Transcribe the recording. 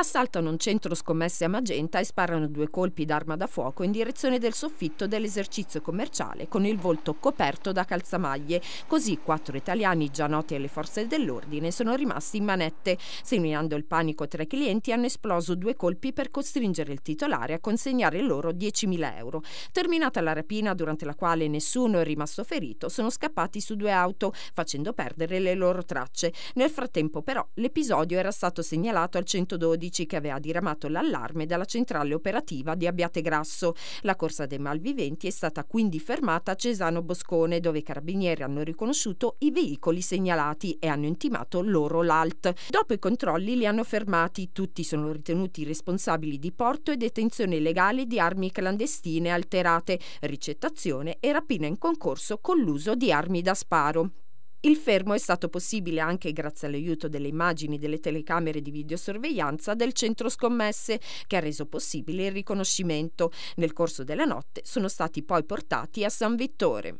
assaltano un centro scommesse a Magenta e sparano due colpi d'arma da fuoco in direzione del soffitto dell'esercizio commerciale con il volto coperto da calzamaglie. Così quattro italiani già noti alle forze dell'ordine sono rimasti in manette. Seminando il panico tra i clienti hanno esploso due colpi per costringere il titolare a consegnare loro 10.000 euro. Terminata la rapina durante la quale nessuno è rimasto ferito, sono scappati su due auto facendo perdere le loro tracce. Nel frattempo però l'episodio era stato segnalato al 112 15 che aveva diramato l'allarme dalla centrale operativa di Abbiategrasso. La corsa dei malviventi è stata quindi fermata a Cesano Boscone, dove i carabinieri hanno riconosciuto i veicoli segnalati e hanno intimato loro l'alt. Dopo i controlli li hanno fermati, tutti sono ritenuti responsabili di porto e detenzione illegale di armi clandestine alterate, ricettazione e rapina in concorso con l'uso di armi da sparo. Il fermo è stato possibile anche grazie all'aiuto delle immagini delle telecamere di videosorveglianza del centro scommesse, che ha reso possibile il riconoscimento. Nel corso della notte sono stati poi portati a San Vittore.